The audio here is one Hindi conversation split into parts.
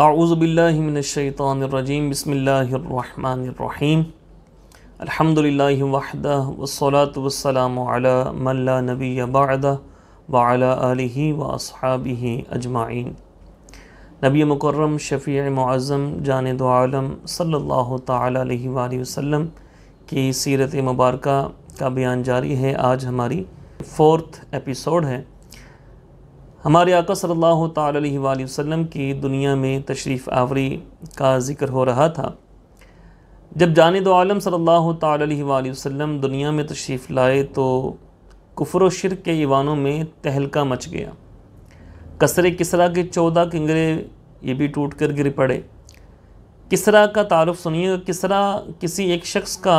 आउज़बिल्लिमिनशैतरजीम बसमीम अलहमदिल्लाहदा वसलात वसलाम मल्ला नबी बादा वाला आलि वसहाबी अजमाइन नबी मुकर्रम शफ़ी मुआज़म जान दो सल्ला वसम की सीरत मुबारक का बयान जारी है आज हमारी फ़ोर्थ एपिसोड है हमारे आका सल्लल्लाहु अलैहि वसल्लम की दुनिया में तशरीफ़ आवरी का ज़िक्र हो रहा था जब जाने दो आलम सल्लल्लाहु अलैहि वसल्लम दुनिया में तशरीफ़ लाए तो कुफर शिर के ईवानों में तहलका मच गया कसर किसरा के चौदह किंगरे ये भी टूट कर गिर पड़े किसरा का तारफ़ सुनिएगा किसरा किसी एक शख्स का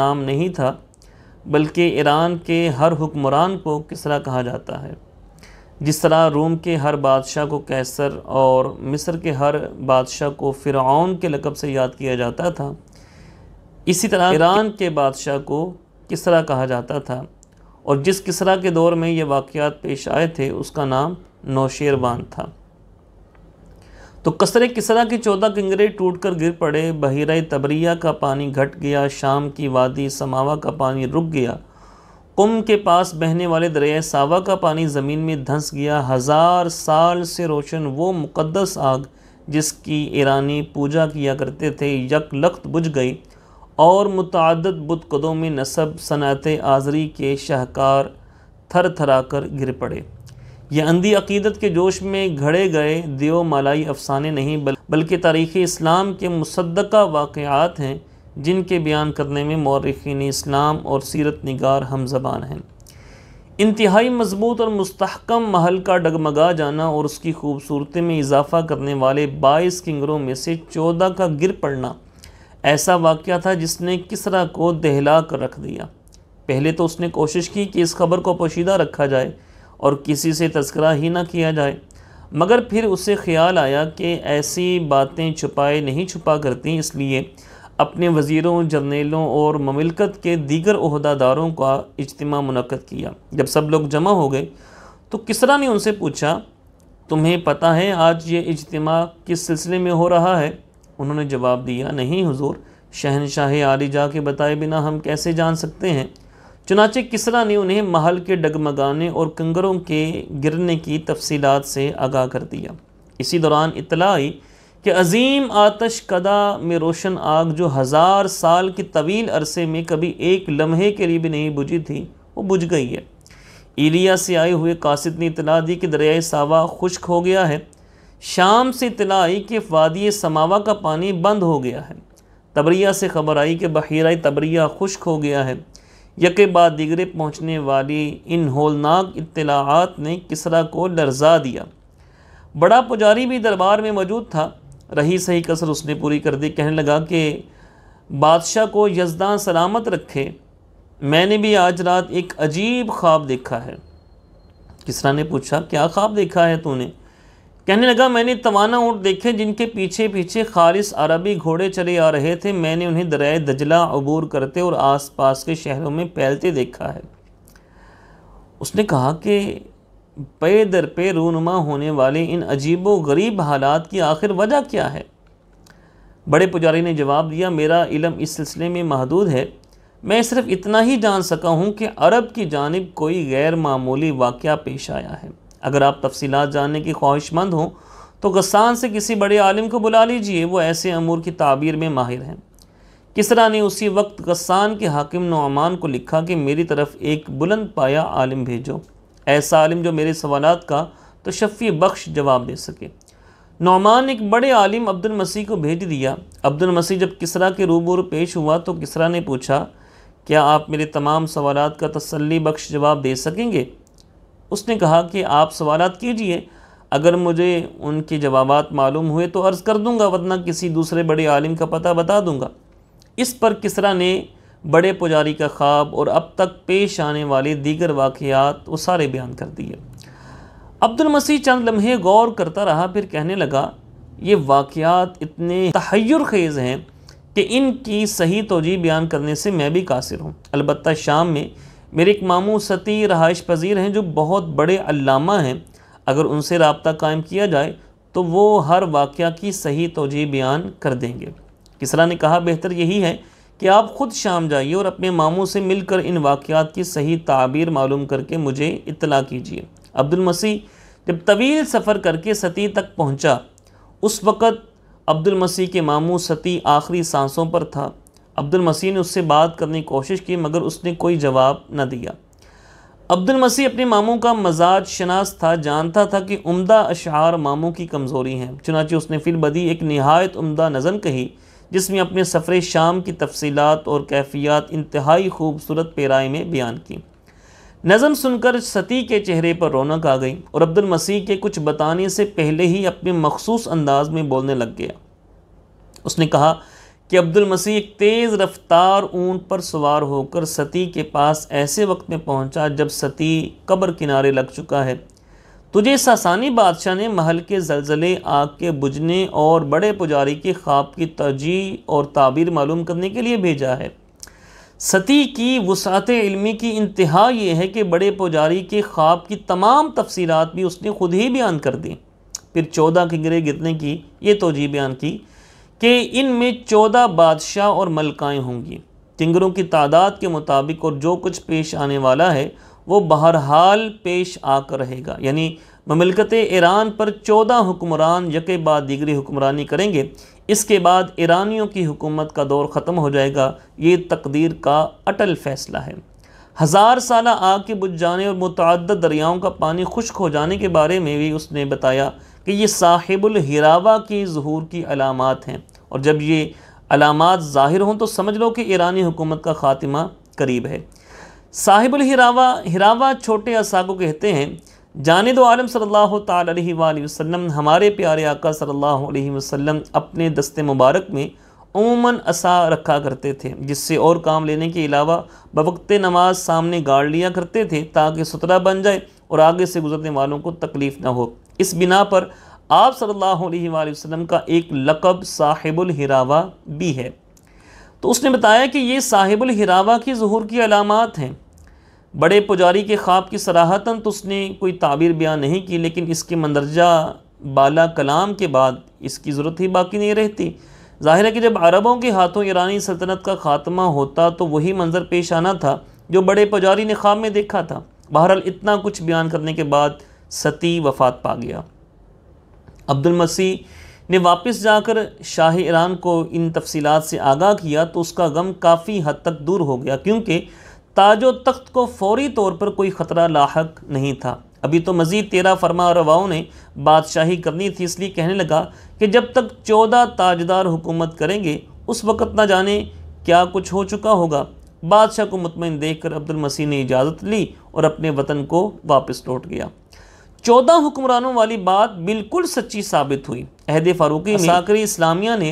नाम नहीं था बल्कि ईरान के हर हुक्मरान को किसरा कहा जाता है जिस तरह रोम के हर बादशाह को कैसर और मिस्र के हर बादशाह को फ़िरौन के लकब से याद किया जाता था इसी तरह ईरान के बादशाह को किसरा कहा जाता था और जिस किसरा के दौर में ये वाक़ात पेश आए थे उसका नाम नौशेरबान था तो कसर किसरा के चौदह किंगरे टूट कर गिर पड़े बहिरा तबरिया का पानी घट गया शाम की वादी समावा का पानी रुक गया कुम के पास बहने वाले दरिया सावा का पानी ज़मीन में धंस गया हज़ार साल से रोशन वो मुक़दस आग जिसकी ईरानी पूजा किया करते थे यक लख्त बुझ गई और मुतद बुतकदों में नसब सनात आज़री के शाहकार थर थरा कर गिर पड़े यह अंधी अकीदत के जोश में घड़े गए देव मालाई अफसाने नहीं बल्कि तारीख़ इस्लाम के मुसदा वाक़ हैं जिनके बयान करने में मौरखीन इस्लाम और सीरत नगार हम जबान हैं इंतहाई मजबूत और मस्तकम महल का डगमगा जाना और उसकी खूबसूरती में इजाफा करने वाले बाईस किंगरों में से चौदह का गिर पड़ना ऐसा वाक़ था जिसने किसरा को दहला कर रख दिया पहले तो उसने कोशिश की कि इस खबर को पोशीदा रखा जाए और किसी से तस्करा ही ना किया जाए मगर फिर उसे ख्याल आया कि ऐसी बातें छुपाए नहीं छुपा करती इसलिए अपने वज़ीरों जर्नेलों और ममलकत के दीगर अहदादारों का इज्तम मनक़द किया जब सब लोग जमा हो गए तो किसरा ने उनसे पूछा तुम्हें पता है आज ये इज्तम किस सिलसिले में हो रहा है उन्होंने जवाब दिया नहीं हुजूर शहनशाह आली जा के बताए बिना हम कैसे जान सकते हैं चुनाचे किसरा ने उन्हें महल के डगमगाने और कंगरों के गिरने की तफसीलात से आगाह कर दिया इसी दौरान इतला आई कि अजीम आतश कदा में रोशन आग जो हज़ार साल की तवील अरसे में कभी एक लम्हे के लिए भी नहीं बुझी थी वो बुझ गई है इलिया से आए हुए कासिद ने इतला दी कि दरियाए सावा खुश्क हो गया है शाम से इतला आई कि वादी समावा का पानी बंद हो गया है तबरिया से खबर आई कि बहरा तबरिया खुश्क हो गया है यके बाद दिगरे पहुँचने वाली इन होलनाक इतलाआत ने किसरा को लर्जा दिया बड़ा पुजारी भी दरबार में मौजूद था रही सही कसर उसने पूरी कर दी कहने लगा कि बादशाह को यजदा सलामत रखे मैंने भी आज रात एक अजीब ख्वाब देखा है किसरा ने पूछा क्या ख्वाब देखा है तूने कहने लगा मैंने तवाना ऊँट देखे जिनके पीछे पीछे खारिस अरबी घोड़े चले आ रहे थे मैंने उन्हें दरए दजला अबूर करते और आसपास के शहरों में फैलते देखा है उसने कहा कि पे दर पे रूनमा होने वाले इन अजीबो गरीब हालात की आखिर वजह क्या है बड़े पुजारी ने जवाब दिया मेरा इलम इस सिलसिले में महदूद है मैं सिर्फ इतना ही जान सका हूँ कि अरब की जानब कोई गैर मामूली वाक़ पेश आया है अगर आप तफसी जानने की ख्वाहिशमंद हों तो गस्सान से किसी बड़े आलिम को बुला लीजिए वो ऐसे अमूर की ताबीर में माहिर हैं किसरा ने उसी वक्त गस्सान के हाकिम नमान को लिखा कि मेरी तरफ एक बुलंद पाया आलिम भेजो ऐसा आलिम जो मेरे सवाल का तो शफ़ी बख्श जवाब दे सके नौमान एक बड़े आलिम अब्दुल मसीह को भेज दिया अब्दुल मसीह जब किसरा के रूबरू पेश हुआ तो किसरा ने पूछा क्या आप मेरे तमाम सवाल का तसली बख्श जवाब दे सकेंगे उसने कहा कि आप सवाल कीजिए अगर मुझे उनके जवाब मालूम हुए तो अर्ज़ कर दूंगा वरना किसी दूसरे बड़े आलिम का पता बता दूंगा इस पर किसरा ने बड़े पुजारी का ख्वाब और अब तक पेश आने वाले दीगर वाकयात वो सारे बयान कर दिए अब्दुल मसीह चंद लम्हे गौर करता रहा फिर कहने लगा ये वाकयात इतने तहैर खेज़ हैं कि इनकी सही तोजी बयान करने से मैं भी कासिर हूँ अलबत् शाम में मेरे एक मामू सती रहाइश पजीर हैं जो बहुत बड़े अलामा हैं अगर उनसे रबता कायम किया जाए तो वो हर वाक़ की सही तोजी बयान कर देंगे किसरा ने कहा बेहतर यही है कि आप ख़ुद शाम जाइए और अपने मामों से मिलकर इन वाक़ात की सही ताबीर मालूम करके मुझे इतला कीजिए अब्दुल मसीह जब तवील सफ़र करके सती तक पहुंचा, उस वक़्त अब्दुल मसीह के मामू सती आखिरी सांसों पर था अब्दुल मसीह ने उससे बात करने की कोशिश की मगर उसने कोई जवाब न दिया अब्दुल मसीह अपने मामों का मजाज शनास था जानता था कि उम्दा अशार मामों की कमज़ोरी हैं चुनाचे उसने फिर बदी एक नहायत उम्दा नज़म कही जिसमें अपने सफ़र शाम की तफसीत और कैफियत इंतहाई खूबसूरत पेराए में बयान की नज़म सुनकर सती के चेहरे पर रौनक आ गई और अब्दुल मसीह के कुछ बताने से पहले ही अपने मखसूस अंदाज में बोलने लग गया उसने कहा कि अब्दुल मसीह एक तेज़ रफ्तार ऊंट पर सवार होकर सती के पास ऐसे वक्त में पहुंचा जब सती कब्र किनारे लग चुका है तुझे सासानी बादशाह ने महल के जलजले आग के बुझने और बड़े पुजारी के ख्वाब की तरजीह और ताबीर मालूम करने के लिए भेजा है सती की वसात इलमी की इंतहा यह है कि बड़े पुजारी के ख्वाब की तमाम तफसीरत भी उसने खुद ही बयान कर दी फिर चौदह किंगरे गिरने की ये तोजी बयान की कि इन में चौदह बादशाह और मलकाएँ होंगी किंगरों की तादाद के मुताबिक और जो कुछ पेश आने वाला है वो बहरहाल पेश आकर रहेगा यानी ममलकत ईरान पर चौदह हुक्मरान यके बाद दीगरी हुक्मरानी करेंगे इसके बाद ईरानियों की हुकूमत का दौर ख़त्म हो जाएगा ये तकदीर का अटल फ़ैसला है हज़ार साल आग के बुझ जाने और मतद दरियाओं का पानी खुश्क हो जाने के बारे में भी उसने बताया कि ये साहिबुल हिरावा की जहूर की अलामत हैं और जब ये अलामत ज़ाहिर हों तो समझ लो कि ईरानी हुकूमत का ख़ात्मा करीब है साहिबुल हिरावा हिरावा छोटे असाब को कहते हैं जाने दो आलम सल्लल्लाहु अलैहि वसल्लम हमारे प्यारे आका सल्लल्लाहु अलैहि वसल्लम अपने दस्ते मुबारक में उमूमन असा रखा करते थे जिससे और काम लेने के अलावा बवक्त नमाज सामने गाड़ लिया करते थे ताकि सुतरा बन जाए और आगे से गुजरने वालों को तकलीफ़ ना हो इस बिना पर आप सल्लल्लाहु अलैहि वसल्लम का एक लकब साहिबुल हिरावा भी है तो उसने बताया कि ये साहिबुल हिरावा की जहूर की अलामत हैं बड़े पुजारी के ख्वाब की सराहतन तो उसने कोई ताबीर बयान नहीं की लेकिन इसके मंदरजा बाला कलाम के बाद इसकी ज़रूरत ही बाकी नहीं रहती ज़ाहिर है कि जब अरबों के हाथों ईरानी सल्तनत का खात्मा होता तो वही मंज़र पेश आना था जो बड़े पुजारी ने ख्वाब में देखा था बहरहाल इतना कुछ बयान करने के बाद सती वफात पा गया अब्दुल मसीह ने वापस जाकर शाह ईरान को इन तफसीलात से आगाह किया तो उसका गम काफ़ी हद तक दूर हो गया क्योंकि ताजो तख्त को फौरी तौर पर कोई ख़तरा लाक नहीं था अभी तो मज़ीद तेरह फरमा रवाओं ने बादशाही करनी थी इसलिए कहने लगा कि जब तक चौदह ताजदार हुकूमत करेंगे उस वक़्त ना जाने क्या कुछ हो चुका होगा बादशाह को मुतमिन देखकर अब्दुल मसीह ने इजाज़त ली और अपने वतन को वापस लौट गया चौदह हुक्मरानों वाली बात बिल्कुल सच्ची साबित हुई अहद फारूकी साकरी इस्लामिया ने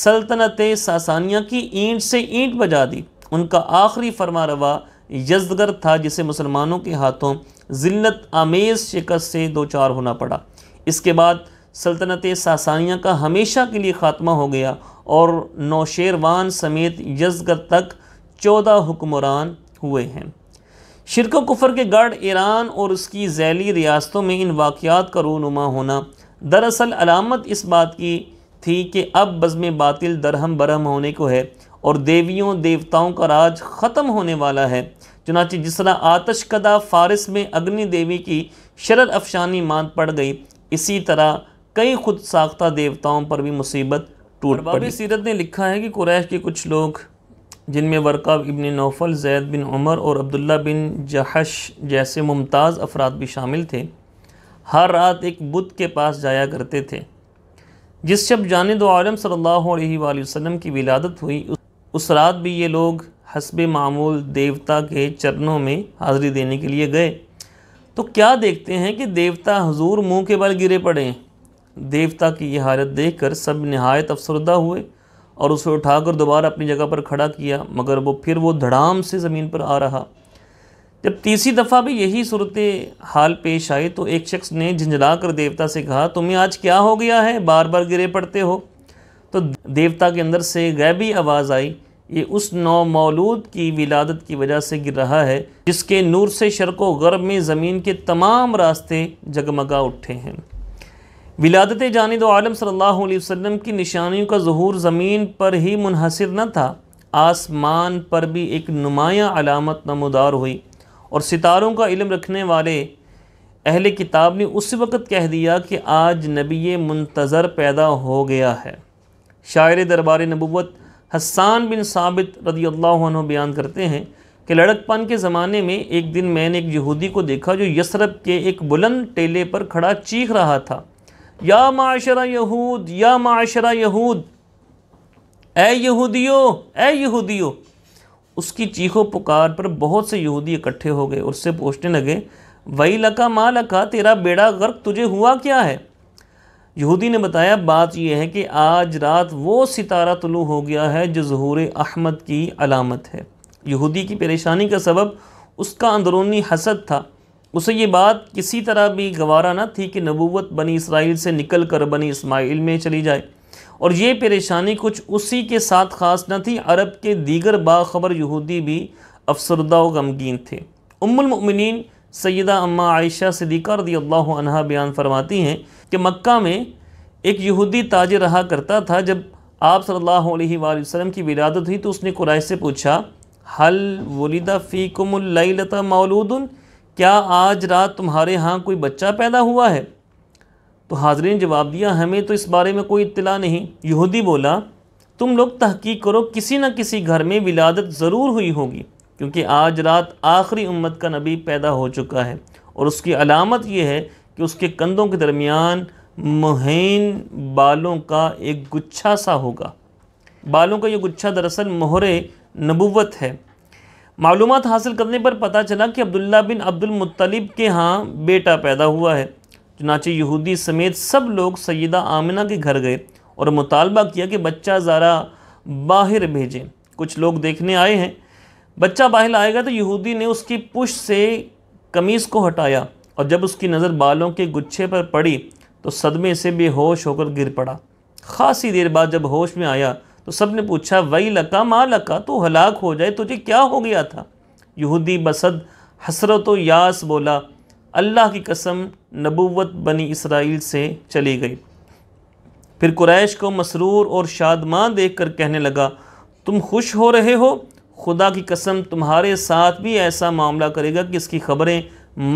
सल्तनत सासानिया की ईंट से ईंट बजा दी उनका आखिरी फरमा रवा यजगर था जिसे मुसलमानों के हाथों जिल्लत आमेज़ शिकस्त से दो चार होना पड़ा इसके बाद सल्तनत सासानिया का हमेशा के लिए ख़ात्मा हो गया और नौशेरवान समेत यजगर तक चौदह हुक्मरान हुए हैं शिरक कुफर के गढ़ ईरान और उसकी झैली रियासतों में इन वाक़ात का रूनुमा होना दरअसल अलामत इस बात की थी कि अब बज़म बातिल दरहम बरहम होने को है और देवियों देवताओं का राज ख़त्म होने वाला है चुनाच जिस तरह आतश कदा फारस में अग्नि देवी की शरद अफशानी मान पड़ गई इसी तरह कई खुद साख्ता देवताओं पर भी मुसीबत टूट पड़ी सीरत ने लिखा है कि कुरैश के कुछ लोग जिनमें वरकब इबन नौफल जैद बिन उमर और अब्दुल्ला बिन जहश जैसे मुमताज़ अफराद भी शामिल थे हर रात एक बुत के पास जाया करते थे जिस शब जान दो आलम वसम की विलादत हुई उस रात भी ये लोग हसब मामूल देवता के चरणों में हाज़री देने के लिए गए तो क्या देखते हैं कि देवता हजूर मुंह के बल गिरे पड़े देवता की यह हालत देखकर सब नहायत अफसरदा हुए और उसे उठाकर दोबारा अपनी जगह पर खड़ा किया मगर वो फिर वो धड़ाम से ज़मीन पर आ रहा जब तीसरी दफ़ा भी यही सूरत हाल पेश आई तो एक शख्स ने झंझला कर देवता से कहा तुम्हें आज क्या हो गया है बार बार गिरे पड़ते हो तो देवता के अंदर से गैबी आवाज़ आई ये उस नौ मौलूद की विलादत की वजह से गिर रहा है जिसके नूर से शर्को गर्भ में ज़मीन के तमाम रास्ते जगमगा उठे हैं विलादत जानिद आलम सल्लल्लाहु अलैहि वसल्लम की निशानियों का जहूर ज़मीन पर ही मुनहसर न था आसमान पर भी एक नुमाया अलामत नमदार हुई और सितारों का इलम रखने वाले अहल किताब ने उस वक़्त कह दिया कि आज नबी मुंतज़र पैदा हो गया है शायर दरबार नबूत हसान बिन साबित रदी अल्लाह बयान करते हैं कि लड़कपन के ज़माने में एक दिन मैंने एक यहूदी को देखा जो यसरब के एक बुलंद टेले पर खड़ा चीख रहा था या माशरा यहूद या माशरा यहूद ए यहूदियो ए यहूदियो उसकी चीखों पुकार पर बहुत से यहूदी इकट्ठे हो गए उससे पूछने लगे वही लका माँ लका तेरा बेड़ा गर्क तुझे हुआ क्या है यहूदी ने बताया बात यह है कि आज रात वो सितारा तुलू हो गया है जो जहूर अहमद की अलामत है यहूदी की परेशानी का सबब उसका अंदरूनी हसद था उसे ये बात किसी तरह भी गवारा ना थी कि नबूवत बनी इसराइल से निकल कर बनी इसमाइल में चली जाए और ये परेशानी कुछ उसी के साथ ख़ास न थी अरब के दीगर बाखबर यहूदी भी अफसरदा व गमगीन थे उम्मिन सैदा अम्मा आयशा सदीक़ा रदी अल्लाह बयान फरमाती हैं कि मक्का में एक यहूदी ताजर रहा करता था जब आप सल्लल्लाहु अलैहि वसल्लम की विरादत हुई तो उसने कुरैश से पूछा हल वलिदा फ़ी कुमलता मौलूदन क्या आज रात तुम्हारे यहाँ कोई बच्चा पैदा हुआ है तो हाजरी ने जवाब दिया हमें तो इस बारे में कोई इतला नहीं यहूदी बोला तुम लोग तहकीक करो किसी न किसी घर में विलादत ज़रूर हुई होगी क्योंकि आज रात आखिरी उम्मत का नबी पैदा हो चुका है और उसकी अलामत यह है कि उसके कंधों के दरमियान महीन बालों का एक गुच्छा सा होगा बालों का ये गुच्छा दरअसल मोहरे नबूवत है मालूम हासिल करने पर पता चला कि अब्दुल्ला बिन अब्दुलमतलब के यहाँ बेटा पैदा हुआ है चुनाचे यहूदी समेत सब लोग सैदा आमिना के घर गए और मुतालबा किया कि बच्चा ज़रा बाहर भेजें कुछ लोग देखने आए हैं बच्चा बाहर आएगा तो यहूदी ने उसकी पुश से कमीज़ को हटाया और जब उसकी नज़र बालों के गुच्छे पर पड़ी तो सदमे से बेहोश होकर गिर पड़ा खासी देर बाद जब होश में आया तो सब ने पूछा वही लका माँ लका तो हलाक हो जाए तुझे क्या हो गया था यहूदी बसद हसरत यास बोला अल्लाह की कसम नबूवत बनी इसराइल से चली गई फिर कुरैश को मसरूर और शादमान देख कर कहने लगा तुम खुश हो रहे हो खुदा की कसम तुम्हारे साथ भी ऐसा मामला करेगा कि इसकी ख़बरें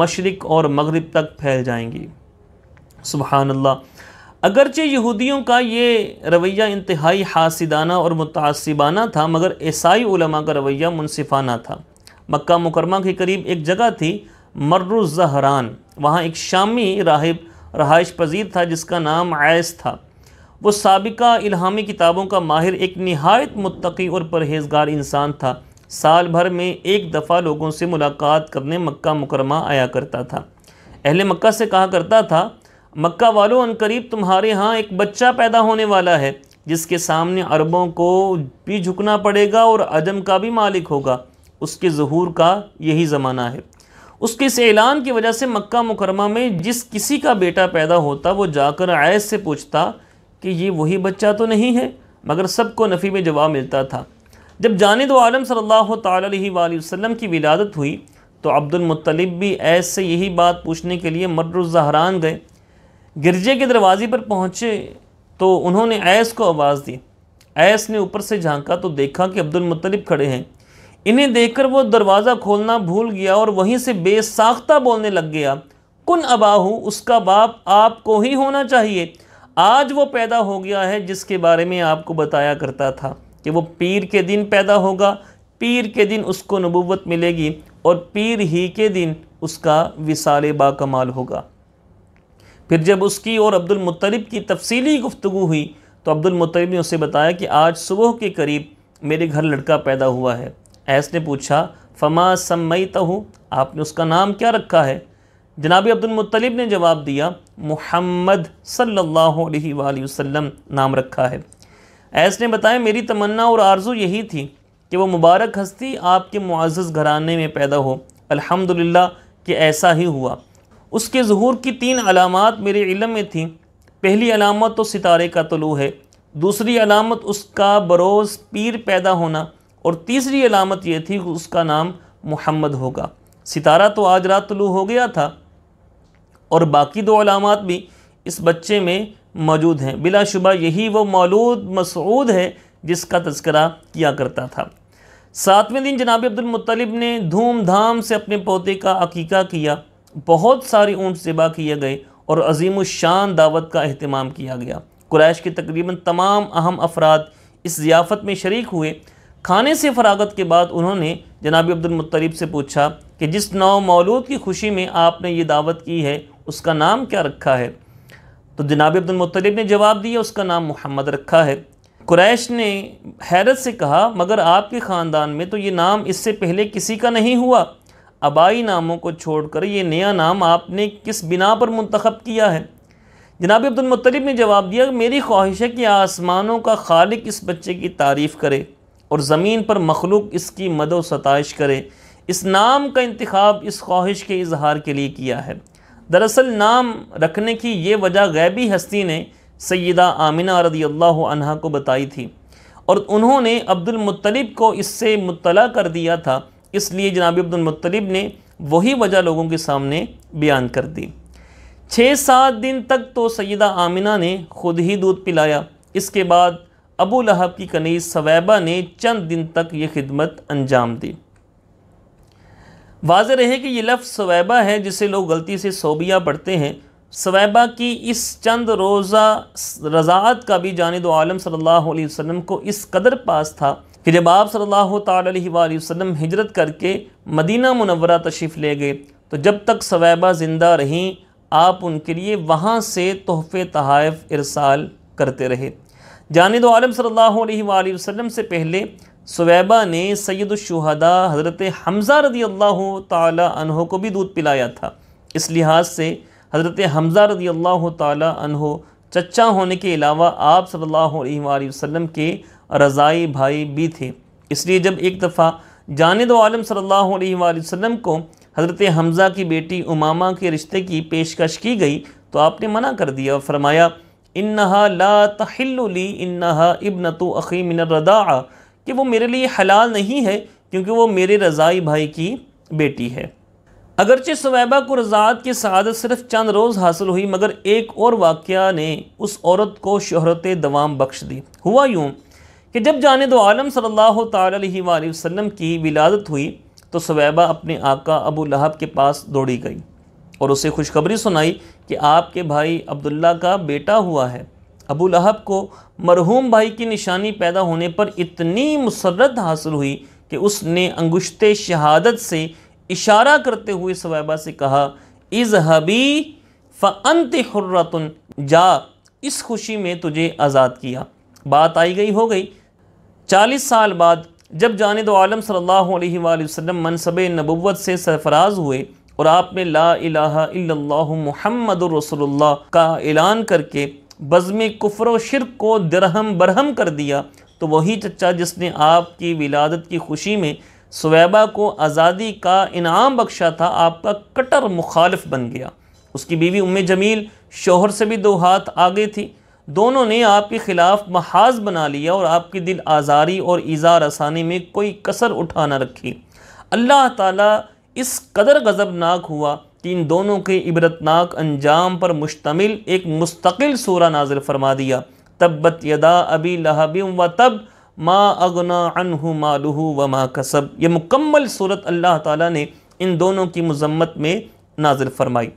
मशरक़ और मगरब तक फैल जाएंगी सुबहानल्ला अगरचे यहूदियों का ये रवैया इंतहाई हासिदाना और मुतासिबाना था मगर ईसाई उलमा का रवैया मुनसिफाना था मक्का मुकरमा के करीब एक जगह थी मर्र जहरान वहाँ एक शामी राहिब रहाइश पजीर था जिसका नाम आयस था वो सबका इल्हामी किताबों का माहिर एक नहायत मुतकी और परहेजगार इंसान था साल भर में एक दफ़ा लोगों से मुलाकात करने मक्का मुकरमा आया करता था अहले मक्का से कहा करता था मक्का वालों अनकरीब तुम्हारे यहाँ एक बच्चा पैदा होने वाला है जिसके सामने अरबों को भी झुकना पड़ेगा और अदम का भी मालिक होगा उसके जहूर का यही ज़माना है उसके इस ऐलान की वजह से मक्का मुकरमा में जिस किसी का बेटा पैदा होता वो जाकर आयस से पूछता कि ये वही बच्चा तो नहीं है मगर सबको नफ़ी में जवाब मिलता था जब जाने दो आलम सल्लल्लाहु अलैहि वसल्लम की विलादत हुई तो अब्दुल मुत्तलिब भी ऐस से यही बात पूछने के लिए मर्रज़हरान गए गिरजे के दरवाजे पर पहुंचे तो उन्होंने ऐस को आवाज़ दी ऐस ने ऊपर से झांका तो देखा कि अब्दुल मुत्तलिब खड़े हैं इन्हें देखकर वो दरवाज़ा खोलना भूल गया और वहीं से बेसाख्ता बोलने लग गया कुन अबाहू उसका बाप आपको ही होना चाहिए आज वो पैदा हो गया है जिसके बारे में आपको बताया करता था कि वो पीर के दिन पैदा होगा पीर के दिन उसको नबूवत मिलेगी और पीर ही के दिन उसका विसाल बाकमाल होगा फिर जब उसकी और अब्दुलमतलब की तफसीली गुफ्तु हुई तो अब्दुलमतलब ने उसे बताया कि आज सुबह के करीब मेरे घर लड़का पैदा हुआ है ऐस ने पूछा फमा सम्मई तहु आपने उसका नाम क्या रखा है जनाब अब्दुलमतलब ने जवाब दिया मोहम्मद सल्ला वसम नाम रखा है ऐस ने बताया मेरी तमन्ना और आर्जू यही थी कि वो मुबारक हस्ती आपके मुआज़ घराने में पैदा हो अल्हम्दुलिल्लाह कि ऐसा ही हुआ उसके जहूर की तीन अलामत मेरे इलम में थी पहली अलामत तो सितारे का तलू है दूसरी अलामत उसका बरोज़ पीर पैदा होना और तीसरी अलामत यह थी कि उसका नाम मोहम्मद होगा सितारा तो आज रात तलू हो गया था और बाकी दो अलामत भी इस बच्चे में मौजूद हैं बिलाशुबा यही वो मौलूद मसूद है जिसका तस्करा किया करता था सातवें दिन जनाब अब्दुलमतलब ने धूमधाम से अपने पोते का अकीका किया बहुत सारी ऊँट ज़िबा किए गए और अजीम शान दावत का अहतमाम किया गया कुरैश के तकरीबन तमाम अहम अफराद इस ज़ियाफ़त में शरीक हुए खाने से फरागत के बाद उन्होंने जनाब अब्दुलमतरीब से पूछा कि जिस नौ मौलूद की खुशी में आपने ये दावत की है उसका नाम क्या रखा है तो जनाब अब्दुलमतरीब ने जवाब दिया उसका नाम मोहम्मद रखा है क्रैश ने हैरत से कहा मगर आपके ख़ानदान में तो ये नाम इससे पहले किसी का नहीं हुआ आबाई नामों को छोड़कर ये नया नाम आपने किस बिना पर मंतखब किया है जनाब अब्दुलमतलब ने जवाब दिया मेरी ख्वाहिश है कि आसमानों का खालिक इस बच्चे की तारीफ़ करे और ज़मीन पर मखलूक इसकी मद सतश करे इस नाम का इंतखब इस ख्वाहिश के इजहार के लिए किया है दरअसल नाम रखने की ये वजह गैबी हस्ती ने सैदा आमिना रदी अल्लाह को बताई थी और उन्होंने अब्दुलमतलब को इससे मुतला कर दिया था इसलिए जनाब अब्दुलमतलब ने वही वजह लोगों के सामने बयान कर दी छः सात दिन तक तो सैदा आमिना ने खुद ही दूध पिलाया इसके बाद अबू लहब की कनी सवैबा ने चंद दिन तक ये खिदमत अंजाम दी वाज रहे कि यह लफ्ज़ सवैबा है जिसे लोग गलती से सोबिया पढ़ते हैं सवैबा की इस चंद रोज़ा रज़ात का भी जानद आलम सल्ला वसम को इस कदर पास था कि जब आप सल्लल्लाहु अलैहि वसल्लम हिजरत करके मदीना मुनवरा तशरीफ़ ले गए तो जब तक सवैबा ज़िंदा रहीं आप उनके लिए वहाँ से तोहफ़े तहाइफ इरसाल करते रहे जानद आलम सल्लल्लाहु अलैहि वसल्लम से पहले सवैबा ने सैदुलशहदा हज़रत हमज़ा रदी अल्लाह तहों को भी दूध पिलाया था इस लिहाज से हज़रत हमज़ा रदी अल्लाह तहों चचा होने के अलावा आप सल्लल्लाहु अलैहि वसल्लम के रज़ाई भाई भी थे इसलिए जब एक दफ़ा जानद आलम सल्लल्लाहु अलैहि वसल्लम को हज़रत हमज़ा की बेटी उमामा के रिश्ते की पेशकश की गई तो आपने मना कर दिया और फरमाया इन्ना ला तहल्ली इन्ना इबन तो अखी मिन रदा कि वो मेरे लिए हलाल नहीं है क्योंकि वो मेरे रज़ाई भाई की बेटी है अगरचे सवैबा को रज़ात की सदत सिर्फ चंद रोज़ हासिल हुई मगर एक और वाक़ ने उस औरत को शहरत दवाम बख्श दी हुआ यूँ कि जब दो आलम सल्लल्लाहु अलैहि वसल्लम की विलादत हुई तो सवैबा अपने आका अबू लहब के पास दौड़ी गई और उसे खुशखबरी सुनाई कि आपके भाई अब्दुल्ला का बेटा हुआ है अबू लहब को मरहूम भाई की निशानी पैदा होने पर इतनी मुसरत हासिल हुई कि उसने अंगुश्ते शहादत से इशारा करते हुए सवैबा से कहा इज़ हबी फ़ंत हर्रतन जा इस खुशी में तुझे आज़ाद किया बात आई गई हो गई चालीस साल बाद जब जाने आलम सल्ला वसम मनसब नबूत से सरफराज हुए और आपने ला इलाहा मोहम्मद का ऐलान करके बज़म कुफर व को दरहम बरहम कर दिया तो वही चचा जिसने आपकी विलादत की खुशी में सवैबा को आज़ादी का इनाम बख्शा था आपका कटर मुखालफ बन गया उसकी बीवी उम्म जमील शोहर से भी दो हाथ आगे थी दोनों ने आपके ख़िलाफ़ महाज बना लिया और आपकी दिल आज़ारी और ईज़ा रसानी में कोई कसर उठा ना रखी अल्लाह ताला इस कदर गज़बनाक हुआ कि इन दोनों के इबरतनाक अंजाम पर मुश्तमिल एक मुस्तकिल सूरा नाजिल फरमा दिया तब्बत यदा अबी लहबिम व तब मा अगना अनहु मालू व मा कसब ये मुकम्मल सूरत अल्लाह ताला ने इन दोनों की मजम्मत में नाजिल फरमाई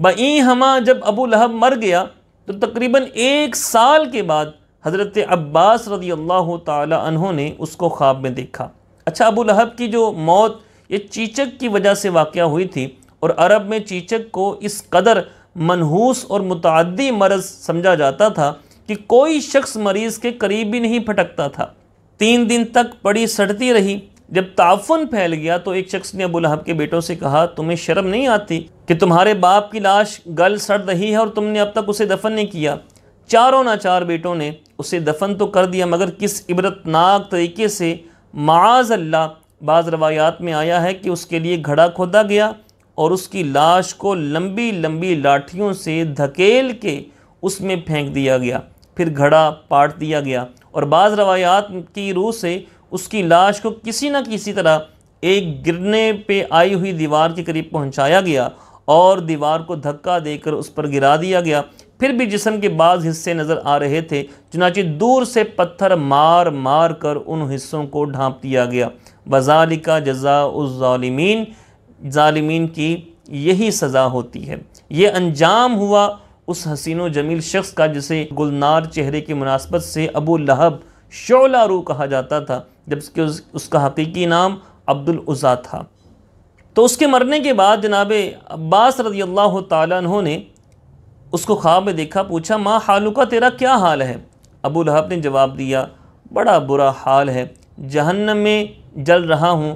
बई हमा जब अबू लहब मर गया तो तकरीबन एक साल के बाद हज़रत अब्बास रदी अल्लाह तहों ने उसको ख्वाब में देखा अच्छा अबू लहब की जो मौत ये चीचक की वजह से वाक़ हुई थी और अरब में चीचक को इस कदर मनहूस और मुतदी मरज़ समझा जाता था कि कोई शख्स मरीज़ के करीब भी नहीं फटकता था तीन दिन तक पड़ी सड़ती रही जब ताफन फैल गया तो एक शख्स ने अबुलहब के बेटों से कहा तुम्हें शर्म नहीं आती कि तुम्हारे बाप की लाश गल सड़ रही है और तुमने अब तक उसे दफन नहीं किया चारों ना चार बेटों ने उसे दफन तो कर दिया मगर किस इबरतनाक तरीके से माज अल्लाह बाज़ रवायात में आया है कि उसके लिए घड़ा खोदा गया और उसकी लाश को लंबी लंबी लाठियों से धकेल के उसमें फेंक दिया गया फिर घड़ा पाट दिया गया और बाज़ रवायात की रूह से उसकी लाश को किसी न किसी तरह एक गिरने पे आई हुई दीवार के करीब पहुंचाया गया और दीवार को धक्का देकर उस पर गिरा दिया गया फिर भी जिसम के बाद हिस्से नज़र आ रहे थे चुनाचे दूर से पत्थर मार मार कर उन हिस्सों को ढांप दिया गया बजालिका जजा उजालिमीन ालमीन की यही सज़ा होती है ये अंजाम हुआ उस हसीनो जमील शख्स का जिसे गुलनार चेहरे की मुनासबत से अबू लहब शोला रू कहा जाता था जबकि उस, उसका हकीकी नाम अब्दुल उज़ा था तो उसके मरने के बाद जनाब अब्बास रजी अल्लाह तु ने उसको ख्वाब में देखा पूछा माँ हालू का तेरा क्या हाल है अबू लहब ने जवाब दिया बड़ा बुरा हाल है जहन्नम में जल रहा हूँ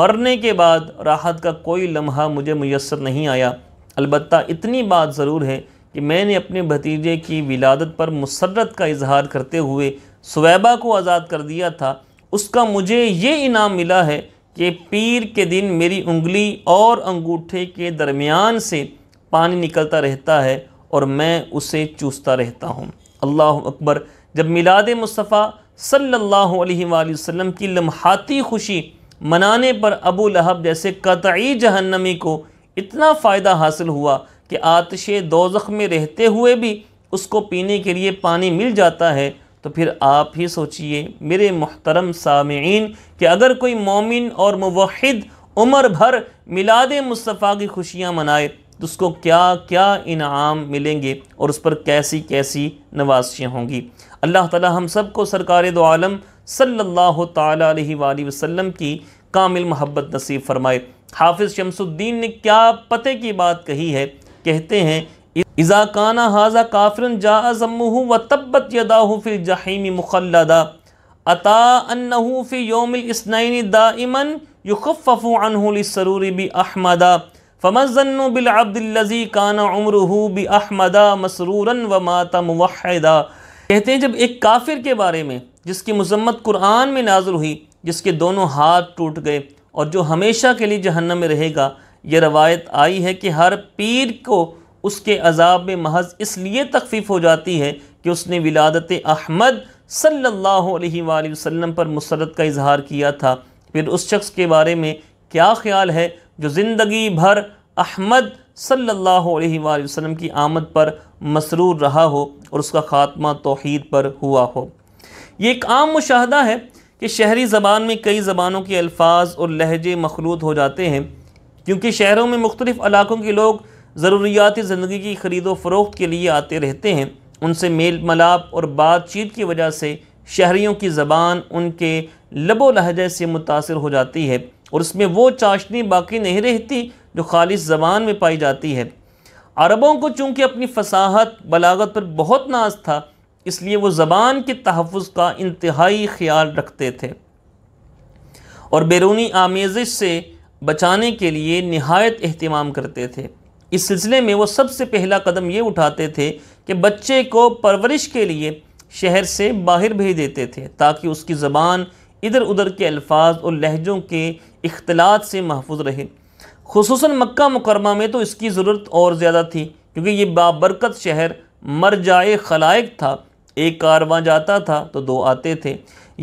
मरने के बाद राहत का कोई लम्हा मुझे मैसर नहीं आया अलबत् इतनी बात ज़रूर है कि मैंने अपने भतीजे की विलादत पर मुसरत का इजहार करते हुए सुवैबा को आज़ाद कर दिया था उसका मुझे ये इनाम मिला है कि पीर के दिन मेरी उंगली और अंगूठे के दरमियान से पानी निकलता रहता है और मैं उसे चूसता रहता हूँ अल्लाह अकबर जब मिलाद मुस्तफ़ा सल्लल्लाहु अलैहि वसल्लम की लम्हाती खुशी मनाने पर अबू लहब जैसे कतई जहन्नमी को इतना फ़ायदा हासिल हुआ कि आतश दोजख में रहते हुए भी उसको पीने के लिए पानी मिल जाता है तो फिर आप ही सोचिए मेरे मोहतरम सामीन कि अगर कोई मोमिन और मुवहद उम्र भर मिलाद मुस्तफ़ा की खुशियाँ मनाए तो उसको क्या क्या इनाम मिलेंगे और उस पर कैसी कैसी नवाशियाँ होंगी अल्लाह ताला हम सब को सरकार दो आलम सल्लल्लाहु अलैहि वसल्लम की कामिल मोहब्बत नसीब फरमाए हाफिज़ शमसुद्दीन ने क्या पते की बात कही है कहते हैं इज़ाकाना हाजा काफरन जा जम्मू व तब्बत यदाहू फिल जहीमी मुखलदा अता अन्नहू फी योमिल इसनैन दाइमन युखफ़फ़ु अनहुल सरूरी अहमदा फ़मज़न्नु बिल अब्दिल्लज़ी काना उम्रहू बि अहमदा मसरूरन व माता मुवहदा कहते हैं जब एक काफिर के बारे में जिसकी मजम्मत कुरान में नाजुल हुई जिसके दोनों हाथ टूट गए और जो हमेशा के लिए जहन्नम में रहेगा यह रवायत आई है कि हर पीर को उसके अजाब में महज इसलिए तकफीफ़ हो जाती है कि उसने विलादत अहमद सल्लल्लाहु अलैहि वसल्लम पर मसरत का इजहार किया था फिर उस शख्स के बारे में क्या ख्याल है जो ज़िंदगी भर अहमद सल्लल्लाहु अलैहि वसल्लम की आमद पर मसरूर रहा हो और उसका ख़ात्मा तोहद पर हुआ हो ये एक आम मुशाहदा है कि शहरी ज़बान में कई ज़बानों के अल्फाज और लहजे मखलूत हो जाते हैं क्योंकि शहरों में मुख्तलिफ़ इलाक़ों के लोग ज़रूरियात ज़िंदगी की ख़रीदो फ़रोख्त के लिए आते रहते हैं उनसे मेल मलाप और बातचीत की वजह से शहरीों की ज़बान उनके लबो लहजे से मुतासर हो जाती है और उसमें वो चाशनी बाकी नहीं रहती जो खालिश ज़बान में पाई जाती है अरबों को चूँकि अपनी फसाहत बलागत पर बहुत नाज था इसलिए वो ज़बान के तहफ़ का इंतहाई ख्याल रखते थे और बैरूनी आमेज़िश से बचाने के लिए नहायत अहतमाम करते थे इस सिलसिले में वो सबसे पहला कदम ये उठाते थे कि बच्चे को परवरिश के लिए शहर से बाहर भेज देते थे ताकि उसकी ज़बान इधर उधर के अल्फाज और लहजों के अख्तलात से महफूज रहे खसूस मक्का मुकरमा में तो इसकी ज़रूरत और ज़्यादा थी क्योंकि ये बाबरकत शहर मर जाए खलाइक था एक कारवा जाता था तो दो आते थे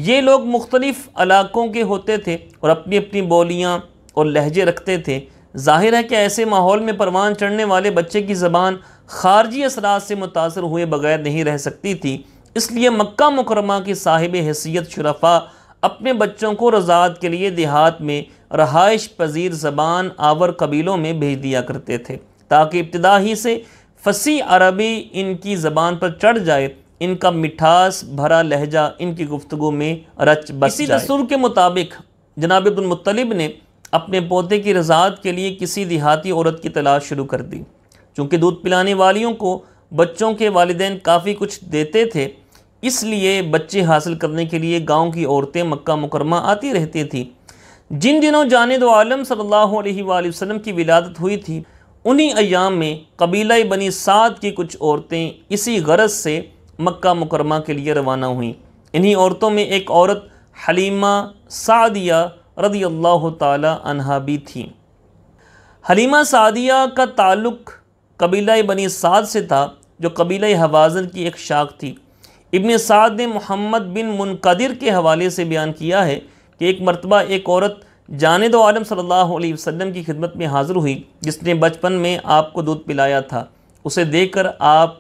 ये लोग मुख्तलफ़ इलाकों के होते थे और अपनी अपनी बोलियाँ और लहजे रखते थे जाहिर है कि ऐसे माहौल में परवान चढ़ने वाले बच्चे की ज़बान खारजी असरात से मुतासर हुए बगैर नहीं रह सकती थी इसलिए मक्का मुकरमा की साहिब हैसियत शुरफा अपने बच्चों को रजात के लिए देहात में रहाइश पजीर ज़बान आवर कबीलों में भेज दिया करते थे ताकि इब्तदा ही से फसी अरबी इनकी ज़बान पर चढ़ जाए इनका मिठास भरा लहजा इनकी गुफ्तु में रच बसी इसी दस्तूर के मुताबिक जनाब अब्दुलमतलब ने अपने पोते की रजात के लिए किसी देहाती औरत की तलाश शुरू कर दी चूँकि दूध पिलाने वालियों को बच्चों के वालदे काफ़ी कुछ देते थे इसलिए बच्चे हासिल करने के लिए गांव की औरतें मक्का मुकरमा आती रहती थीं जिन दिनों जाने दो आलम सल्लल्लाहु अलैहि वसल्लम की विलादत हुई थी उन्हीं अयाम में कबीला बनी साद की कुछ औरतें इसी गरज से मक्का मुकरमा के लिए रवाना हुई इन्हीं औरतों में एक औरत हलीमा सादिया रदी अल्लाह तहा भी थी हलीमा सादिया का ताल्लुक़ कबीला बनी साद से था जो कबीला हवाजन की एक शाख थी इबन साद ने मोहम्मद बिन मुनकदिर के हवाले से बयान किया है कि एक मरतबा एक औरत जानद आलम सल्लल्लाहु अलैहि वसल्लम की खिदमत में हाज़िर हुई जिसने बचपन में आपको दूध पिलाया था उसे देखकर आप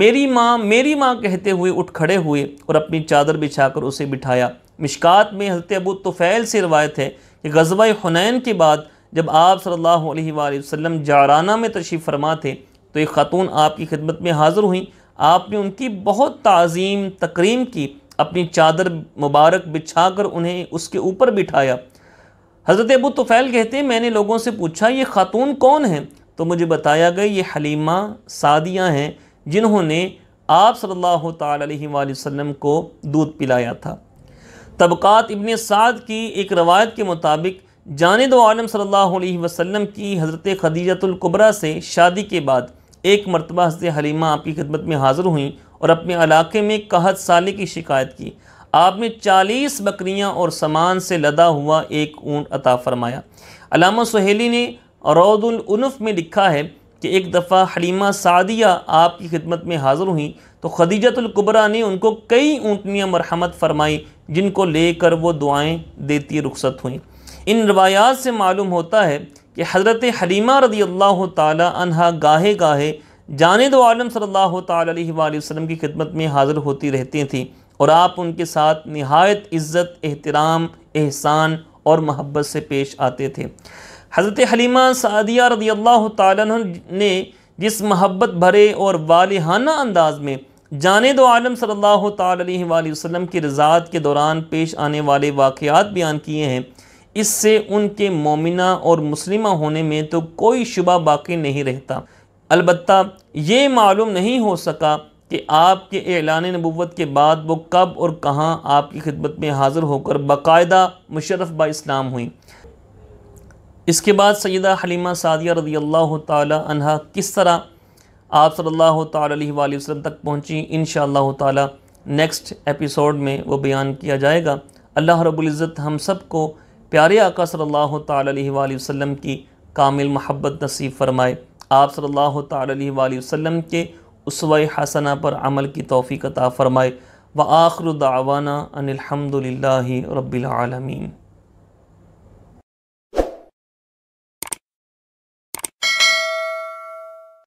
मेरी माँ मेरी माँ कहते हुए उठ खड़े हुए और अपनी चादर बिछाकर उसे बिठाया मिशकात में हज़रत अबू तुफ़ैल से रवायत है कि गजबा हुनैन के बाद जब आप सल्लल्लाहु अलैहि वसल्लम जाराना में तशरीफ़ फरमा थे तो एक ख़ातून आपकी खिदमत में हाज़िर हुई आपने उनकी बहुत तज़ीम तकरीम की अपनी चादर मुबारक बिछा कर उन्हें उसके ऊपर बिठाया हज़रत अबू तुफ़ैल कहते हैं मैंने लोगों से पूछा ये ख़ातून कौन है तो मुझे बताया गया ये हलीमा सादियाँ हैं जिन्होंने आप सल्लल्लाहु अलैहि वसल्लम को दूध पिलाया था तबक़ात इबन साद की एक रवायत के मुताबिक जानद दो आलम सल्लल्लाहु की हज़रत खदीजतुल्कुबरा से शादी के बाद एक मरतबा हज़रत हलीमा आपकी खिदमत में हाज़िर हुई और अपने इलाके में कहत साले की शिकायत की आपने चालीस बकरियाँ और सामान से लदा हुआ एक ऊँट अता फरमाया अलामा सहेली ने रौदुलनफ़ में लिखा है कि एक दफ़ा हलीमा सादिया आपकी खिदमत में हाज़िर हुई तो खदीजतुल्कुबरा ने उनको कई ऊँटनियाँ मरहमत फरमाई जिनको लेकर वो दुआएं देती रुखसत हुई इन रवायात से मालूम होता है कि हज़रत हलीमा रदी अल्लाह तहा गाहे गाहे जाने दो आलम सल्ला अलैहि की खिदमत में हाज़िर होती रहती थी और आप उनके साथ नहायत इज़्ज़त एहतराम एहसान और महब्बत से पेश आते थे हज़रत हलीमा सदिया रदी अल्लाह ने जिस महब्बत भरे और वालहाना अंदाज में जाने दो आलम सल्लल्लाहु अलैहि वसल्लम की रज़ात के दौरान पेश आने वाले वाक़ात बयान किए हैं इससे उनके मोमिना और मुस्लिमा होने में तो कोई शुबा बाकी नहीं रहता अलबत् ये मालूम नहीं हो सका कि आपके एलान नबूत के बाद वो कब और कहाँ आपकी खिदमत में हाज़िर होकर बाकायदा मुशरफ बा इस्लाम हुई इसके बाद सैदा हलीमा सदिया रजी अल्लाह तहा किस तरह आप सल्लल्लाहु अलैहि वसल्लम तक पहुँची इन ताला नेक्स्ट एपिसोड में वो बयान किया जाएगा अल्लाह रब्ज़त हम सब को प्यारे आका सल्लल्लाहु अलैहि वसल्लम की कामिल महब्बत नसीब फरमाए आप सल्लल्लाहु अलैहि वसल्लम के उसवा हसना पर अमल की तोफ़ी अता फ़रमाए व आखर दावाना अनिलहमदिल्ला रबालमीन